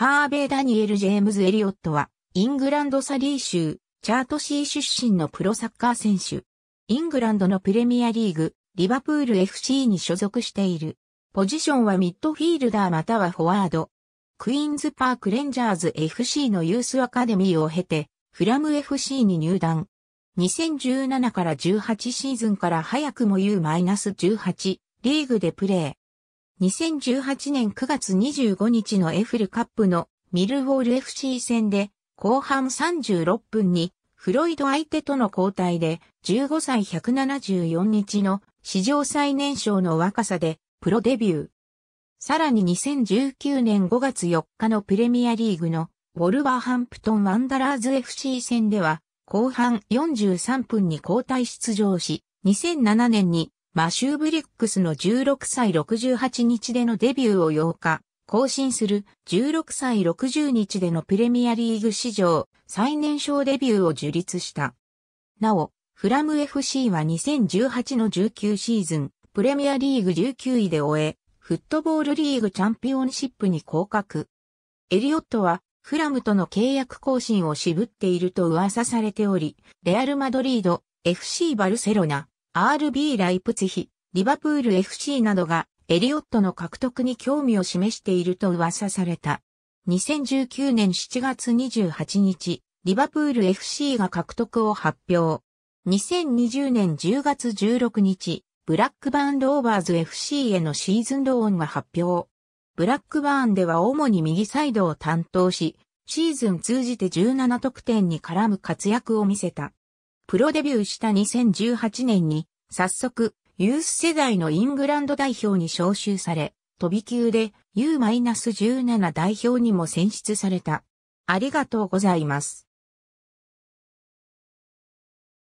ハーベイ・ダニエル・ジェームズ・エリオットは、イングランドサリー州、チャートシー出身のプロサッカー選手。イングランドのプレミアリーグ、リバプール FC に所属している。ポジションはミッドフィールダーまたはフォワード。クイーンズパークレンジャーズ FC のユースアカデミーを経て、フラム FC に入団。2017から18シーズンから早くも U-18 リーグでプレー。2018年9月25日のエフルカップのミルウォール FC 戦で後半36分にフロイド相手との交代で15歳174日の史上最年少の若さでプロデビュー。さらに2019年5月4日のプレミアリーグのウォルバーハンプトンワンダラーズ FC 戦では後半43分に交代出場し、2007年にマシュー・ブリックスの16歳68日でのデビューを8日、更新する16歳60日でのプレミアリーグ史上最年少デビューを樹立した。なお、フラム FC は2018の19シーズン、プレミアリーグ19位で終え、フットボールリーグチャンピオンシップに降格。エリオットは、フラムとの契約更新を渋っていると噂されており、レアル・マドリード、FC バルセロナ、RB ライプツヒ、リバプール FC などがエリオットの獲得に興味を示していると噂された。2019年7月28日、リバプール FC が獲得を発表。2020年10月16日、ブラックバーンローバーズ FC へのシーズンローンが発表。ブラックバーンでは主に右サイドを担当し、シーズン通じて17得点に絡む活躍を見せた。プロデビューした2018年に、早速、ユース世代のイングランド代表に招集され、飛び級で U-17 代表にも選出された。ありがとうございます。